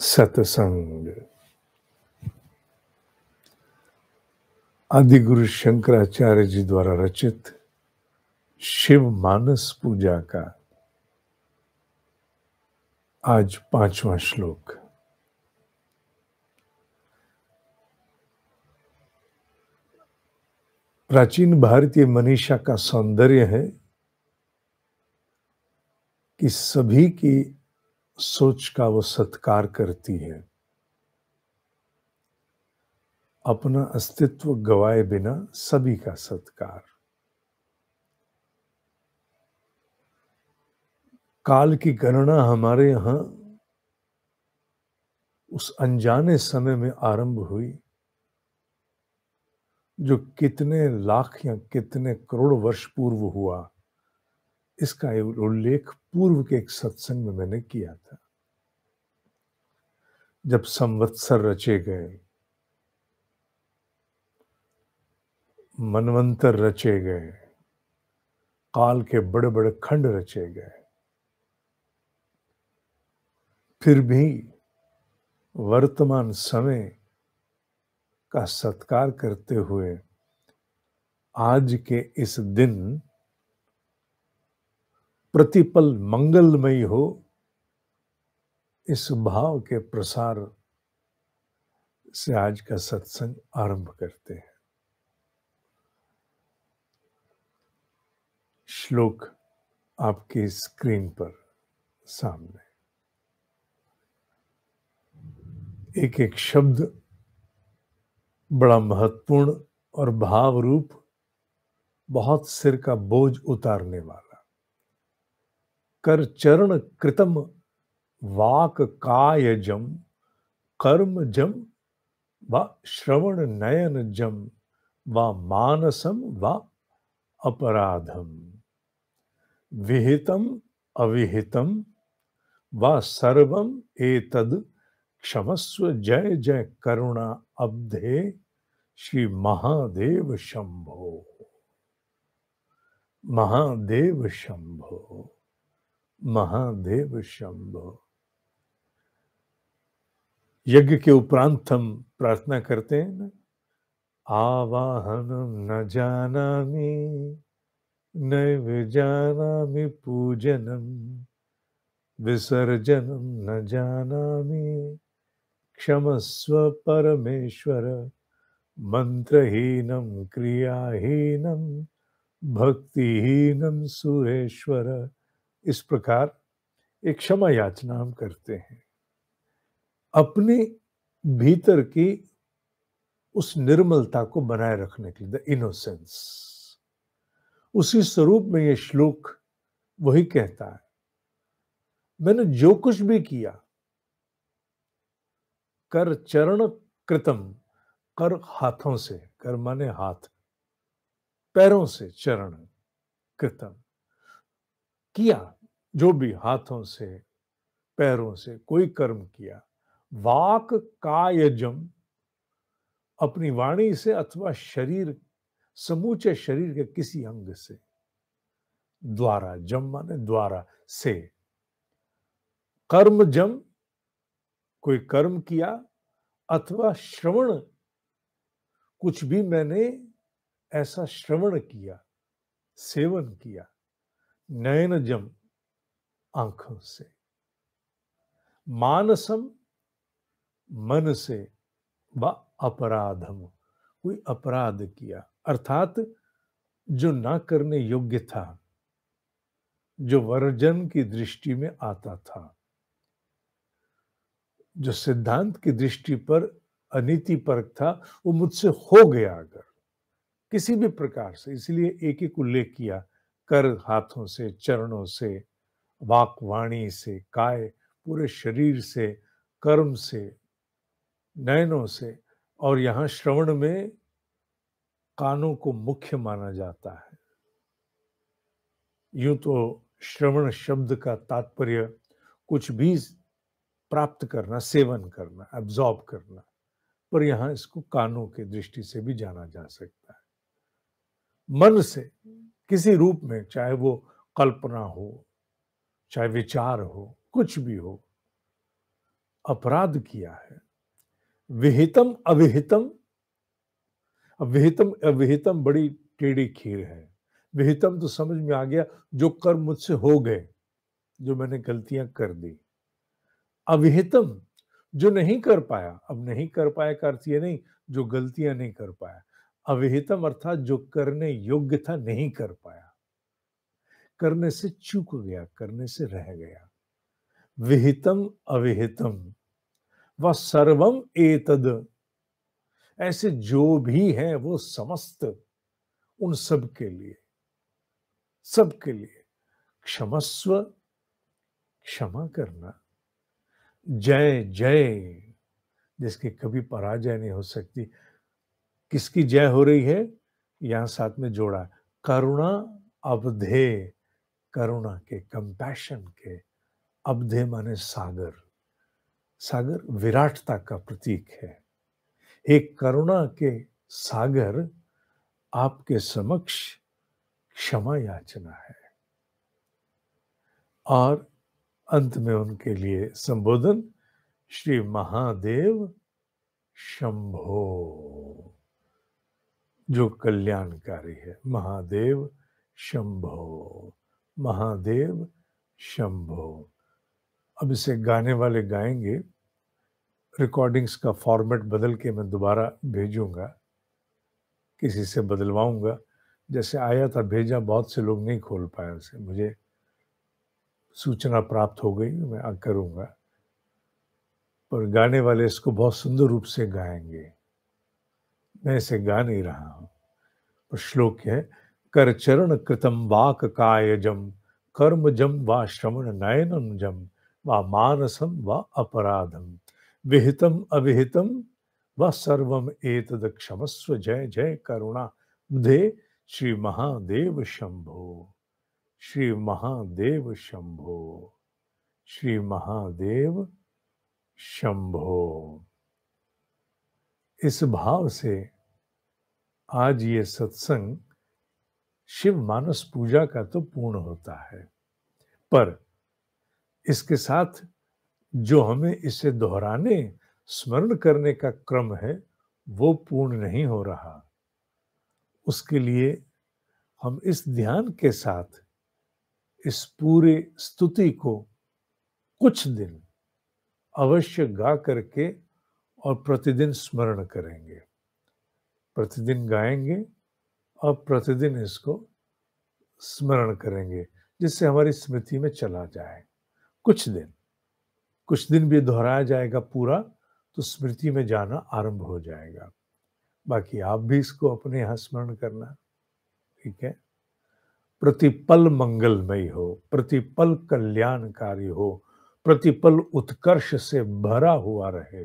सत्संग आदि गुरु शंकराचार्य जी द्वारा रचित शिव मानस पूजा का आज पांचवा श्लोक प्राचीन भारतीय मनीषा का सौंदर्य है कि सभी की सोच का वो सत्कार करती है अपना अस्तित्व गवाए बिना सभी का सत्कार काल की गणना हमारे यहां उस अनजाने समय में आरंभ हुई जो कितने लाख या कितने करोड़ वर्ष पूर्व हुआ इसका उल्लेख पूर्व के एक सत्संग में मैंने किया था जब संवत्सर रचे गए मनवंतर रचे गए काल के बड़े बड़े खंड रचे गए फिर भी वर्तमान समय का सत्कार करते हुए आज के इस दिन प्रतिपल मंगलमयी हो इस भाव के प्रसार से आज का सत्संग आरंभ करते हैं श्लोक आपकी स्क्रीन पर सामने एक एक शब्द बड़ा महत्वपूर्ण और भाव रूप बहुत सिर का बोझ उतारने वाला कर चरण कृतम वाक काय जम कर्म जम व श्रवण नयन जम व मानसम व अपराधम विहितम अविहितम व सर्वम एतद क्षमस्व जय जय करुणा अब्धे श्री महादेव शंभो महादेव शंभो महादेव शंभो यज्ञ के उपरांत हम प्रार्थना करते हैं ना आवाहन न जाना नैव जानामि पूजनम विसर्जनम न जानामि क्षमस्व परमेश्वर मंत्रहीनम क्रियाहीनम भक्तिहीनम सुरेश्वर इस प्रकार एक क्षमा याचना हम करते हैं अपने भीतर की उस निर्मलता को बनाए रखने के लिए द इनोसेंस उसी स्वरूप में यह श्लोक वही कहता है मैंने जो कुछ भी किया कर चरण कृतम कर हाथों से कर माने हाथ पैरों से चरण कृतम किया जो भी हाथों से पैरों से कोई कर्म किया वाक कायजम अपनी वाणी से अथवा शरीर समूचे शरीर के किसी अंग से द्वारा जम माने द्वारा से कर्म जम कोई कर्म किया अथवा श्रवण कुछ भी मैंने ऐसा श्रवण किया सेवन किया नयनजम आंखों से मानसम मन से व अपराधम कोई अपराध किया अर्थात जो ना करने योग्य था जो वर्जन की दृष्टि में आता था जो सिद्धांत की दृष्टि पर अनिति परक था वो मुझसे हो गया अगर किसी भी प्रकार से इसलिए एक एक उल्लेख किया कर हाथों से चरणों से वाक वाणी से काय पूरे शरीर से कर्म से नयनों से और यहाँ श्रवण में कानों को मुख्य माना जाता है यूं तो श्रवण शब्द का तात्पर्य कुछ भी प्राप्त करना सेवन करना एब्जॉर्ब करना पर यहां इसको कानों के दृष्टि से भी जाना जा सकता है मन से किसी रूप में चाहे वो कल्पना हो चाहे विचार हो कुछ भी हो अपराध किया है विहितम अविहितम विहितम अविहितम बड़ी टेढ़ी खीर है विहितम तो समझ में आ गया जो कर मुझसे हो गए जो मैंने गलतियां कर दी अविहितम जो नहीं कर पाया अब नहीं कर पाया का अर्थ ये नहीं जो गलतियां नहीं कर पाया अविहितम अर्थात जो करने योग्य था नहीं कर पाया करने से चूक गया करने से रह गया विहितम अविहितम व सर्वम एतद ऐसे जो भी है वो समस्त उन सब के लिए सब के लिए क्षमस्व क्षमा करना जय जय जिसकी कभी पराजय नहीं हो सकती किसकी जय हो रही है यहां साथ में जोड़ा करुणा अवधे करुणा के कंपैशन के अवधे माने सागर सागर विराटता का प्रतीक है एक करुणा के सागर आपके समक्ष क्षमा याचना है और अंत में उनके लिए संबोधन श्री महादेव शंभो जो कल्याणकारी है महादेव शंभो महादेव शंभो अब इसे गाने वाले गाएंगे रिकॉर्डिंग्स का फॉर्मेट बदल के मैं दोबारा भेजूंगा किसी से बदलवाऊंगा जैसे आया था भेजा बहुत से लोग नहीं खोल पाए उसे मुझे सूचना प्राप्त हो गई मैं करूँगा पर गाने वाले इसको बहुत सुंदर रूप से गाएंगे मैं इसे गा नहीं रहा हूं पर श्लोक है कर चरण कृतम वाक काय जम कर्म जम व श्रवण नयनम जम व मानसम व अपराधम विहितम अविहितम व सर्वम एतद क्षमस्व जय जय करुणा बुधे श्री महादेव शंभो श्री महादेव शंभो श्री महादेव शंभो इस भाव से आज ये सत्संग शिव मानस पूजा का तो पूर्ण होता है पर इसके साथ जो हमें इसे दोहराने स्मरण करने का क्रम है वो पूर्ण नहीं हो रहा उसके लिए हम इस ध्यान के साथ इस पूरे स्तुति को कुछ दिन अवश्य गा करके और प्रतिदिन स्मरण करेंगे प्रतिदिन गाएंगे और प्रतिदिन इसको स्मरण करेंगे जिससे हमारी स्मृति में चला जाए कुछ दिन कुछ दिन भी दोहराया जाएगा पूरा तो स्मृति में जाना आरंभ हो जाएगा बाकी आप भी इसको अपने यहाँ स्मरण करना ठीक है प्रतिपल मंगलमय हो प्रतिपल कल्याणकारी हो प्रतिपल उत्कर्ष से भरा हुआ रहे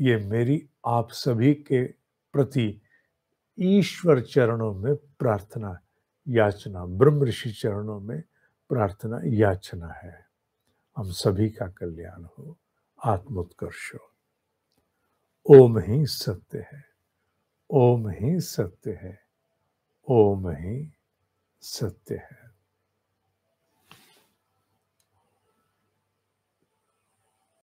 ये मेरी आप सभी के प्रति ईश्वर चरणों में प्रार्थना याचना ब्रह्म ऋषि चरणों में प्रार्थना याचना है हम सभी का कल्याण हो आत्मोत्कर्ष हो ओम ही सत्य है ओम ही सत्य है ओम ही सत्य है